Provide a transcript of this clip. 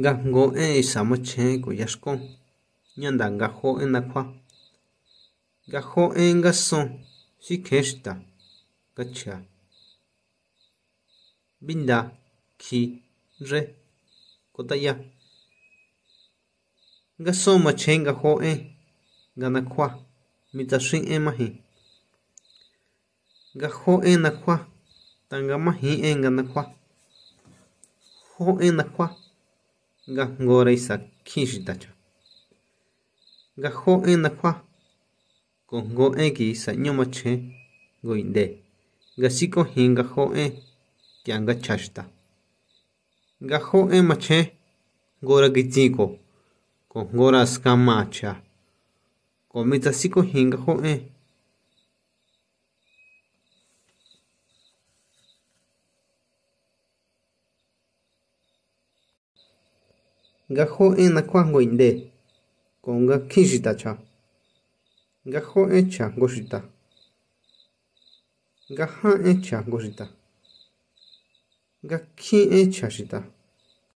Ngajngo én isamochen ko yaxkon, ñanda ngajó én nakjua. Ngajó én ngason xi kjen xta, kachia. Binda kji re kotaya. Ngason machen ngajó én, nganakjua, mitaxin én majin. Ngajó én nakjua, tangamajin én nganakjua. Jo én nakjua. ngangorejsa kjíxtacho, ngajó én nakjua ko jngo én kiisa ñomacheén ngu indé nga sikojin ngajó én kia ngachaxta. Ngajó én macheén ngora kitsíko ko jngora skamacha ko mitsa sikojin ngajó én ngajo'en nakjuajngoinde ko nga kjín xita chja ngajo'en cha jngo xita ngajá'en cha jngo xita ngakjí'en cha xita